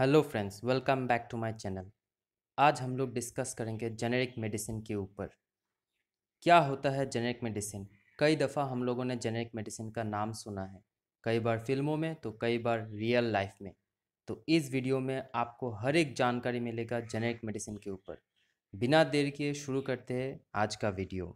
hello friends welcome back to my channel आज हम लोग डिस्कस करेंगे जेनेरिक मेडिसिन के ऊपर क्या होता है जेनेरिक मेडिसिन कई दफ़ा हम लोगों ने जेनेरिक मेडिसिन का नाम सुना है कई बार फिल्मों में तो कई बार रियल लाइफ में तो इस वीडियो में आपको हर एक जानकारी मिलेगा जेनेरिक मेडिसिन के ऊपर बिना देर किए शुरू करते हैं आज का वीडियो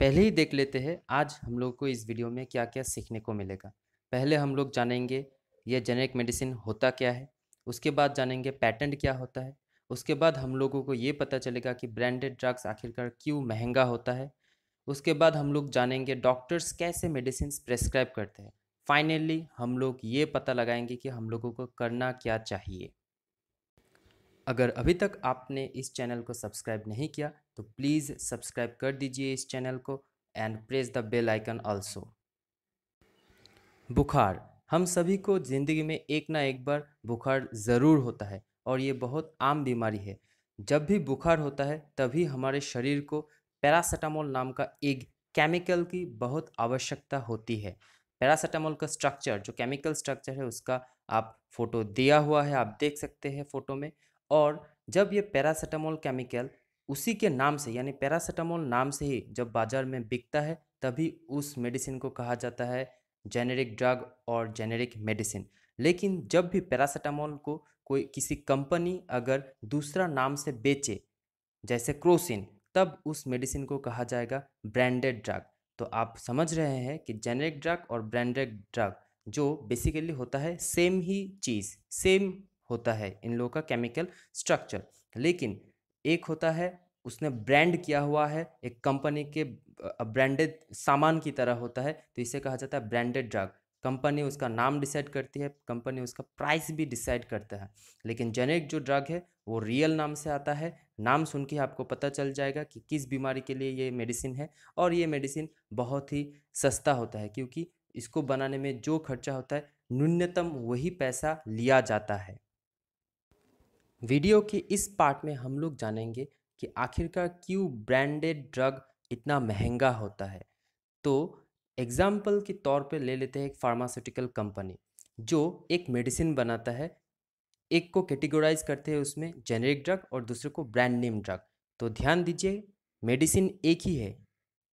पहले ही देख लेते हैं आज हम लोग को इस वीडियो में क्या क्या सीखने को मिलेगा पहले हम लोग जानेंगे यह जेनेरिक मेडिसिन होता क्या है उसके बाद जानेंगे पैटेंट क्या होता है उसके बाद हम लोगों को ये पता चलेगा कि ब्रांडेड ड्रग्स आखिरकार क्यों महंगा होता है उसके बाद हम लोग जानेंगे डॉक्टर्स कैसे मेडिसिन प्रेस्क्राइब करते हैं फाइनली हम लोग ये पता लगाएंगे कि हम लोगों को करना क्या चाहिए अगर अभी तक आपने इस चैनल को सब्सक्राइब नहीं किया तो प्लीज़ सब्सक्राइब कर दीजिए इस चैनल को and press the bell icon also बुखार हम सभी को ज़िंदगी में एक ना एक बार बुखार ज़रूर होता है और ये बहुत आम बीमारी है जब भी बुखार होता है तभी हमारे शरीर को पैरासीटामोल नाम का एक केमिकल की बहुत आवश्यकता होती है पैरासीटामोल का स्ट्रक्चर जो केमिकल स्ट्रक्चर है उसका आप फोटो दिया हुआ है आप देख सकते हैं फोटो में और जब ये पैरासीटामोल केमिकल उसी के नाम से यानी पैरासीटामोल नाम से ही जब बाज़ार में बिकता है तभी उस मेडिसिन को कहा जाता है जेनेरिक ड्रग और जेनेरिक मेडिसिन लेकिन जब भी पैरासीटामोल को कोई किसी कंपनी अगर दूसरा नाम से बेचे जैसे क्रोसिन तब उस मेडिसिन को कहा जाएगा ब्रांडेड ड्रग तो आप समझ रहे हैं कि जेनेरिक ड्रग और ब्रांडेड ड्रग जो बेसिकली होता है सेम ही चीज़ सेम होता है इन लोगों का केमिकल स्ट्रक्चर लेकिन एक होता है उसने ब्रांड किया हुआ है एक कंपनी के ब्रांडेड सामान की तरह होता है तो इसे कहा जाता है ब्रांडेड ड्रग कंपनी उसका नाम डिसाइड करती है कंपनी उसका प्राइस भी डिसाइड करता है लेकिन जेनेरिक जो ड्रग है वो रियल नाम से आता है नाम सुन के आपको पता चल जाएगा कि किस बीमारी के लिए ये मेडिसिन है और ये मेडिसिन बहुत ही सस्ता होता है क्योंकि इसको बनाने में जो खर्चा होता है न्यूनतम वही पैसा लिया जाता है वीडियो के इस पार्ट में हम लोग जानेंगे कि आखिरकार क्यों ब्रांडेड ड्रग इतना महंगा होता है तो एग्जाम्पल के तौर पे ले लेते हैं एक फार्मास्यूटिकल कंपनी जो एक मेडिसिन बनाता है एक को कैटेगोराइज करते हैं उसमें जेनेरिक ड्रग और दूसरे को ब्रांड नेम ड्रग तो ध्यान दीजिए मेडिसिन एक ही है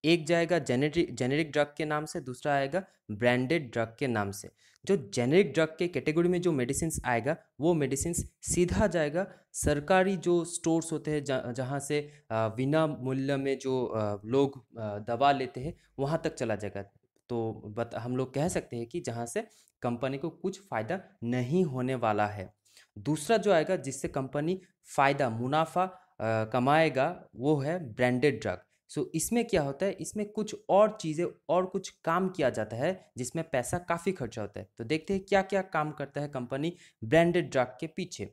एक जाएगा जेनेरिक जेनेरिक ड्रग के नाम से दूसरा आएगा ब्रांडेड ड्रग के नाम से जो जेनेरिक ड्रग के कैटेगरी में जो मेडिसिन आएगा वो मेडिसिन सीधा जाएगा सरकारी जो स्टोर्स होते हैं जहाँ से बिना मूल्य में जो लोग दवा लेते हैं वहाँ तक चला जाएगा तो बत हम लोग कह सकते हैं कि जहाँ से कंपनी को कुछ फ़ायदा नहीं होने वाला है दूसरा जो आएगा जिससे कंपनी फ़ायदा मुनाफा कमाएगा वो है ब्रांडेड ड्रग सो so, इसमें क्या होता है इसमें कुछ और चीज़ें और कुछ काम किया जाता है जिसमें पैसा काफ़ी खर्चा होता है तो देखते हैं क्या क्या काम करता है कंपनी ब्रांडेड ड्रग के पीछे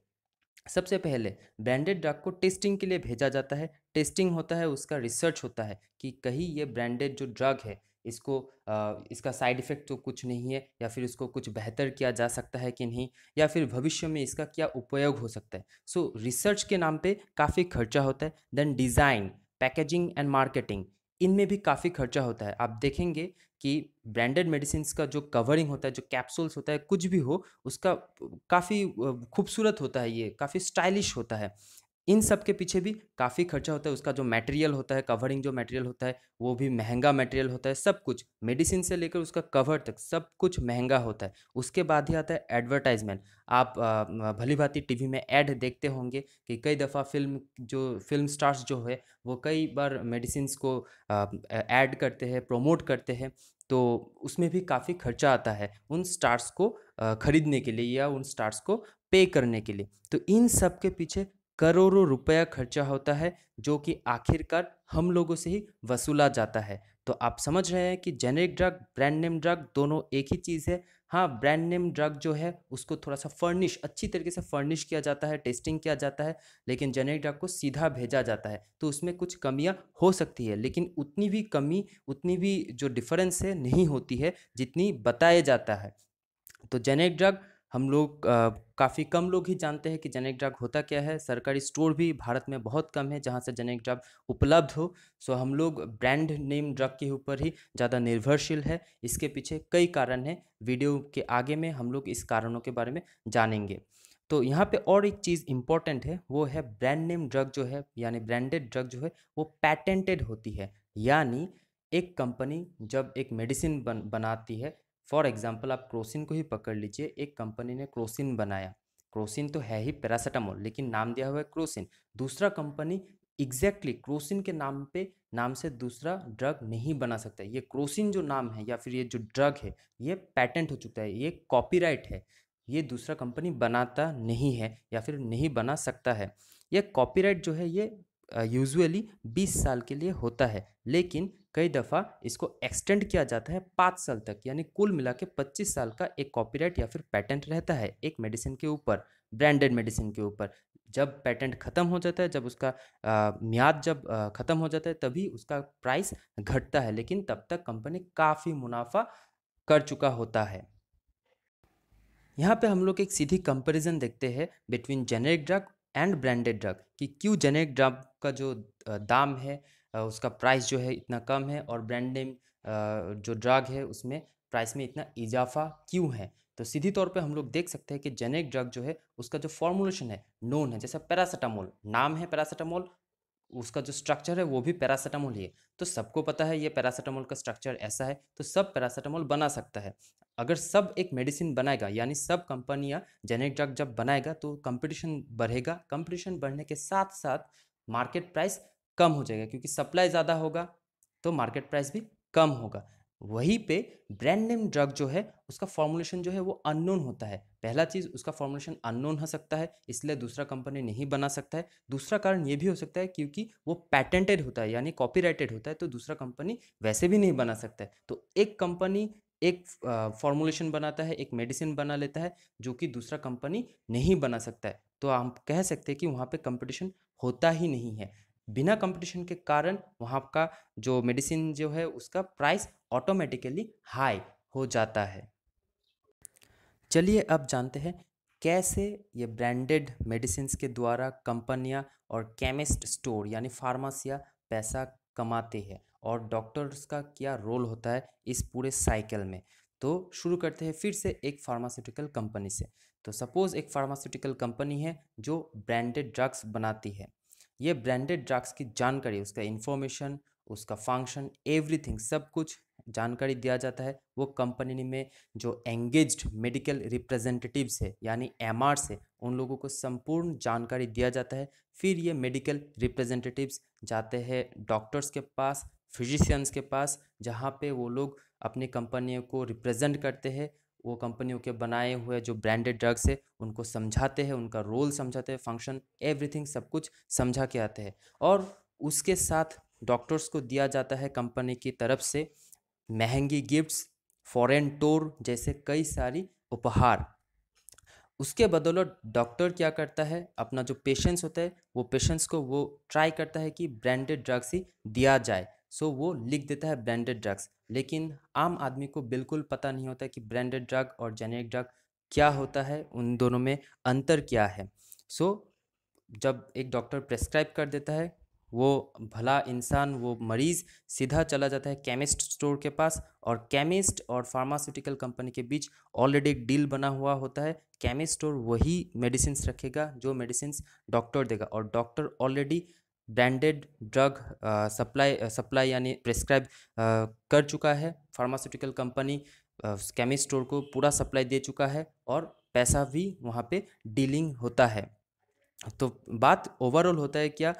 सबसे पहले ब्रांडेड ड्रग को टेस्टिंग के लिए भेजा जाता है टेस्टिंग होता है उसका रिसर्च होता है कि कहीं ये ब्रांडेड जो ड्रग है इसको आ, इसका साइड इफ़ेक्ट तो कुछ नहीं है या फिर उसको कुछ बेहतर किया जा सकता है कि नहीं या फिर भविष्य में इसका क्या उपयोग हो सकता है सो so, रिसर्च के नाम पे काफ़ी खर्चा होता है then design packaging and marketing इनमें भी काफ़ी खर्चा होता है आप देखेंगे कि ब्रांडेड मेडिसिन का जो कवरिंग होता है जो कैप्सूल्स होता है कुछ भी हो उसका काफ़ी खूबसूरत होता है ये काफ़ी स्टाइलिश होता है इन सब के पीछे भी काफ़ी खर्चा होता है उसका जो मटेरियल होता है कवरिंग जो मटेरियल होता है वो भी महंगा मटेरियल होता है सब कुछ मेडिसिन से लेकर उसका कवर तक सब कुछ महंगा होता है उसके बाद ही आता है एडवर्टाइजमेंट आप भली भांति टी में एड देखते होंगे कि कई दफ़ा फिल्म जो फिल्म स्टार्स जो है वो कई बार मेडिसिन को ऐड करते हैं प्रोमोट करते हैं तो उसमें भी काफ़ी खर्चा आता है उन स्टार्स को ख़रीदने के लिए या उन स्टार्स को पे करने के लिए तो इन सब के पीछे करोड़ों रुपया खर्चा होता है जो कि आखिरकार हम लोगों से ही वसूला जाता है तो आप समझ रहे हैं कि generic drug brand name drug दोनों एक ही चीज़ है हाँ ब्रांड नेम ड्रग जो है उसको थोड़ा सा फर्निश अच्छी तरीके से फर्निश किया जाता है टेस्टिंग किया जाता है लेकिन जेनरिक ड्रग को सीधा भेजा जाता है तो उसमें कुछ कमियाँ हो सकती है लेकिन उतनी भी कमी उतनी भी जो डिफरेंस है नहीं होती है जितनी बताया जाता है तो जेनरिक ड्रग हम लोग काफ़ी कम लोग ही जानते हैं कि जेनेक ड्रग होता क्या है सरकारी स्टोर भी भारत में बहुत कम है जहाँ से जेनेक ड्रग उपलब्ध हो सो हम लोग ब्रांड नेम ड्रग के ऊपर ही ज़्यादा निर्भरशील है इसके पीछे कई कारण हैं वीडियो के आगे में हम लोग इस कारणों के बारे में जानेंगे तो यहाँ पे और एक चीज़ इम्पॉर्टेंट है वो है ब्रांड नेम ड्रग जो है यानी ब्रांडेड ड्रग जो है वो पैटेंटेड होती है यानी एक कंपनी जब एक मेडिसिन बन बनाती है फॉर एग्जाम्पल आप क्रोसिन को ही पकड़ लीजिए एक कंपनी ने क्रोसिन बनाया क्रोसिन तो है ही पैरासिटामोल लेकिन नाम दिया हुआ है क्रोसिन दूसरा कंपनी एग्जैक्टली exactly, क्रोसिन के नाम पे नाम से दूसरा ड्रग नहीं बना सकता ये क्रोसिन जो नाम है या फिर ये जो ड्रग है ये पैटेंट हो चुका है ये कॉपीराइट है ये दूसरा कंपनी बनाता नहीं है या फिर नहीं बना सकता है ये कॉपीराइट जो है ये यूजुअली 20 साल के लिए होता है लेकिन कई दफ़ा इसको एक्सटेंड किया जाता है पाँच साल तक यानी कुल मिला के पच्चीस साल का एक कॉपीराइट या फिर पैटेंट रहता है एक मेडिसिन के ऊपर ब्रांडेड मेडिसिन के ऊपर जब पेटेंट ख़त्म हो जाता है जब उसका म्याद जब ख़त्म हो जाता है तभी उसका प्राइस घटता है लेकिन तब तक कंपनी काफ़ी मुनाफा कर चुका होता है यहाँ पे हम लोग एक सीधी कंपैरिजन देखते हैं between generic drug and branded drug कि क्यों जेनेरिक ड्रग का जो दाम है उसका प्राइस जो है इतना कम है और ब्रांड नेम जो ड्रग है उसमें प्राइस में इतना इजाफा क्यों है तो सीधी तौर पे हम लोग देख सकते हैं कि जेनेरिक ड्रग जो है उसका जो फॉर्मुलेशन है नोन है जैसा पैरासिटामोल नाम है पैरासीटामोल उसका जो स्ट्रक्चर है वो भी पैरासीटामोल ही है तो सबको पता है ये पैरासीटामोल का स्ट्रक्चर ऐसा है तो सब पैरासिटामोल बना सकता है अगर सब एक मेडिसिन बनाएगा यानी सब कंपनियां जेनेरिक ड्रग जब बनाएगा तो कंपटीशन बढ़ेगा कंपटीशन बढ़ने के साथ साथ मार्केट प्राइस कम हो जाएगा क्योंकि सप्लाई ज़्यादा होगा तो मार्केट प्राइस भी कम होगा वहीं पे ब्रांड नेम ड्रग जो है उसका फॉर्मुलेशन जो है वो अननोन होता है पहला चीज़ उसका फॉर्मुलेशन अननोन हो सकता है इसलिए दूसरा कंपनी नहीं बना सकता है दूसरा कारण ये भी हो सकता है क्योंकि वो पैटेंटेड होता है यानी कॉपीराइटेड होता है तो दूसरा कंपनी वैसे भी नहीं बना सकता है तो एक कंपनी एक फॉर्मुलेशन बनाता है एक मेडिसिन बना लेता है जो कि दूसरा कंपनी नहीं बना सकता है तो हम कह सकते हैं कि वहाँ पे कंपटीशन होता ही नहीं है बिना कंपटीशन के कारण वहाँ का जो मेडिसिन जो है उसका प्राइस ऑटोमेटिकली हाई हो जाता है चलिए अब जानते हैं कैसे ये ब्रांडेड मेडिसिन के द्वारा कंपनियाँ और केमिस्ट स्टोर यानी फार्मासिया पैसा कमाते हैं और डॉक्टर्स का क्या रोल होता है इस पूरे साइकिल में तो शुरू करते हैं फिर से एक फार्मास्यूटिकल कंपनी से तो सपोज़ एक फार्मास्यूटिकल कंपनी है जो ब्रांडेड ड्रग्स बनाती है ये ब्रांडेड ड्रग्स की जानकारी उसका इन्फॉर्मेशन उसका फंक्शन एवरीथिंग सब कुछ जानकारी दिया जाता है वो कंपनी में जो एंगेज मेडिकल रिप्रेजेंटेटिव्स है यानी एम से उन लोगों को संपूर्ण जानकारी दिया जाता है फिर ये मेडिकल रिप्रेजेंटेटिव्स जाते हैं डॉक्टर्स के पास फिजिशियंस के पास जहाँ पे वो लोग अपनी कंपनियों को रिप्रेजेंट करते हैं वो कंपनियों के बनाए हुए जो ब्रांडेड ड्रग्स है उनको समझाते हैं उनका रोल समझाते हैं फंक्शन एवरीथिंग सब कुछ समझा के आते हैं और उसके साथ डॉक्टर्स को दिया जाता है कंपनी की तरफ से महंगी गिफ्ट्स फॉरेन टूर जैसे कई सारी उपहार उसके बदौलत डॉक्टर क्या करता है अपना जो पेशेंट्स होता है वो पेशेंट्स को वो ट्राई करता है कि ब्रांडेड ड्रग्स ही दिया जाए सो वो लिख देता है ब्रांडेड ड्रग्स लेकिन आम आदमी को बिल्कुल पता नहीं होता कि ब्रांडेड ड्रग और जेनेरिक ड्रग क्या होता है उन दोनों में अंतर क्या है सो जब एक डॉक्टर प्रेस्क्राइब कर देता है वो भला इंसान वो मरीज़ सीधा चला जाता है केमिस्ट स्टोर के पास और केमिस्ट और फार्मास्यूटिकल कंपनी के बीच ऑलरेडी एक डील बना हुआ होता है केमिस्ट स्टोर वही मेडिसिन रखेगा जो मेडिसिन डॉक्टर देगा और doctor already branded drug supply supply यानी प्रेस्क्राइब कर चुका है फार्मास्यूटिकल कंपनी केमिस्ट स्टोर को पूरा सप्लाई दे चुका है और पैसा भी वहाँ पे डीलिंग होता है तो बात ओवरऑल होता है क्या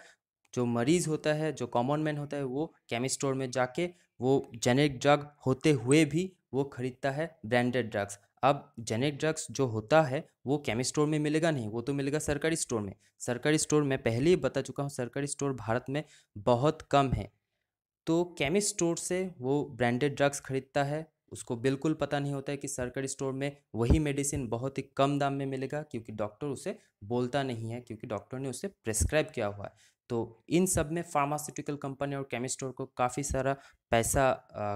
जो मरीज होता है जो कॉमन मैन होता है वो केमिस्ट स्टोर में जाके वो जेनेरिक ड्रग होते हुए भी वो खरीदता है ब्रांडेड ड्रग्स अब जेनेरिक ड्रग्स जो होता है वो केमिस्ट स्टोर में मिलेगा नहीं वो तो मिलेगा सरकारी स्टोर में सरकारी स्टोर मैं पहले ही बता चुका हूँ सरकारी स्टोर भारत में बहुत कम है तो केमिस्ट स्टोर से वो ब्रांडेड ड्रग्स खरीदता है उसको बिल्कुल पता नहीं होता है कि सरकारी स्टोर में वही मेडिसिन बहुत ही कम दाम में मिलेगा क्योंकि डॉक्टर उसे बोलता नहीं है क्योंकि डॉक्टर ने उसे प्रेस्क्राइब किया हुआ है तो इन सब में फार्मास्यूटिकल कंपनी और केमिस्टोर को काफ़ी सारा पैसा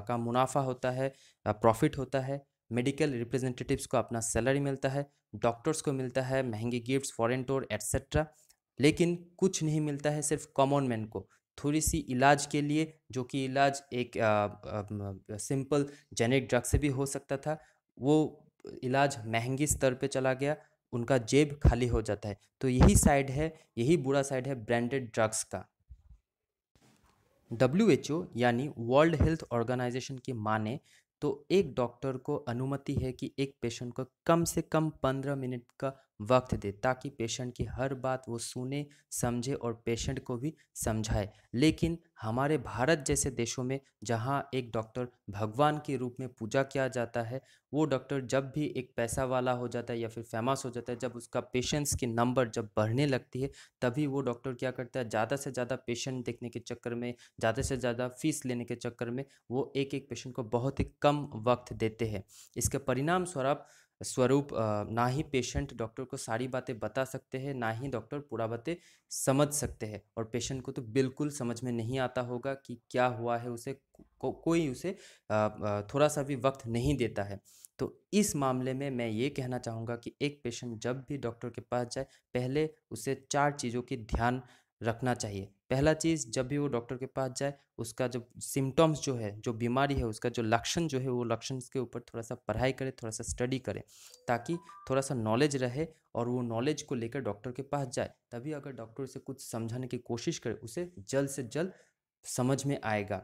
का मुनाफा होता है प्रॉफिट होता है मेडिकल रिप्रेजेंटेटिव्स को अपना सैलरी मिलता है डॉक्टर्स को मिलता है महंगे गिफ्ट्स फॉरेन टूर एट्सेट्रा लेकिन कुछ नहीं मिलता है सिर्फ कॉमन मैन को थोड़ी सी इलाज के लिए जो कि इलाज एक आ, आ, सिंपल जेनेरिक ड्रग से भी हो सकता था वो इलाज महंगी स्तर पे चला गया उनका जेब खाली हो जाता है तो यही साइड है यही बुरा साइड है ब्रांडेड ड्रग्स का डब्ल्यू यानी वर्ल्ड हेल्थ ऑर्गेनाइजेशन की माने तो एक डॉक्टर को अनुमति है कि एक पेशेंट को कम से कम पंद्रह मिनट का वक्त दे ताकि पेशेंट की हर बात वो सुने समझे और पेशेंट को भी समझाए लेकिन हमारे भारत जैसे देशों में जहाँ एक डॉक्टर भगवान के रूप में पूजा किया जाता है वो डॉक्टर जब भी एक पैसा वाला हो जाता है या फिर फेमस हो जाता है जब उसका पेशेंट्स की नंबर जब बढ़ने लगती है तभी वो डॉक्टर क्या करता है ज़्यादा से ज़्यादा पेशेंट देखने के चक्कर में ज़्यादा से ज़्यादा फीस लेने के चक्कर में वो एक एक पेशेंट को बहुत ही कम वक्त देते हैं इसके परिणाम स्वरूप स्वरूप ना ही पेशेंट डॉक्टर को सारी बातें बता सकते हैं ना ही डॉक्टर पूरा बातें समझ सकते हैं और पेशेंट को तो बिल्कुल समझ में नहीं आता होगा कि क्या हुआ है उसे को, कोई उसे थोड़ा सा भी वक्त नहीं देता है तो इस मामले में मैं ये कहना चाहूँगा कि एक पेशेंट जब भी डॉक्टर के पास जाए पहले उसे चार चीज़ों की ध्यान रखना चाहिए पहला चीज़ जब भी वो डॉक्टर के पास जाए उसका जो सिम्टम्स जो है जो बीमारी है उसका जो लक्षण जो है वो लक्षण के ऊपर थोड़ा सा पढ़ाई करे थोड़ा सा स्टडी करे ताकि थोड़ा सा नॉलेज रहे और वो नॉलेज को लेकर डॉक्टर के पास जाए तभी अगर डॉक्टर उसे कुछ समझाने की कोशिश करे उसे जल्द से जल्द समझ में आएगा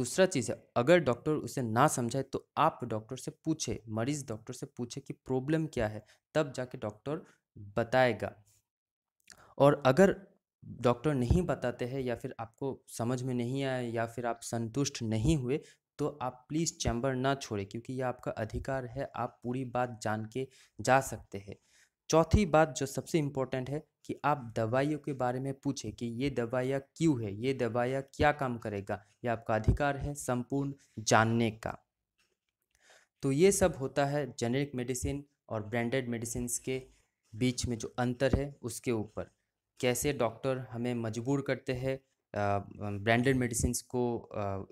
दूसरा चीज़ है अगर डॉक्टर उसे ना समझाए तो आप डॉक्टर से पूछे मरीज डॉक्टर से पूछे कि प्रॉब्लम क्या है तब जाके डॉक्टर बताएगा और अगर डॉक्टर नहीं बताते हैं या फिर आपको समझ में नहीं आए या फिर आप संतुष्ट नहीं हुए तो आप प्लीज़ चैम्बर ना छोड़ें क्योंकि ये आपका अधिकार है आप पूरी बात जान के जा सकते हैं चौथी बात जो सबसे इम्पोर्टेंट है कि आप दवाइयों के बारे में पूछें कि ये दवाइयाँ क्यों है ये दवाइयाँ क्या काम करेगा ये आपका अधिकार है संपूर्ण जानने का तो ये सब होता है जेनेरिक मेडिसिन और ब्रांडेड मेडिसिन के बीच में जो अंतर है उसके ऊपर कैसे डॉक्टर हमें मजबूर करते हैं ब्रांडेड मेडिसिन को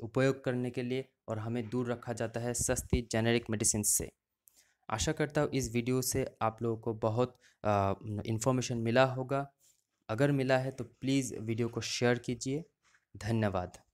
उपयोग करने के लिए और हमें दूर रखा जाता है सस्ती जेनेरिक मेडिसिन से आशा करता हूँ इस वीडियो से आप लोगों को बहुत इन्फॉर्मेशन मिला होगा अगर मिला है तो प्लीज़ वीडियो को शेयर कीजिए धन्यवाद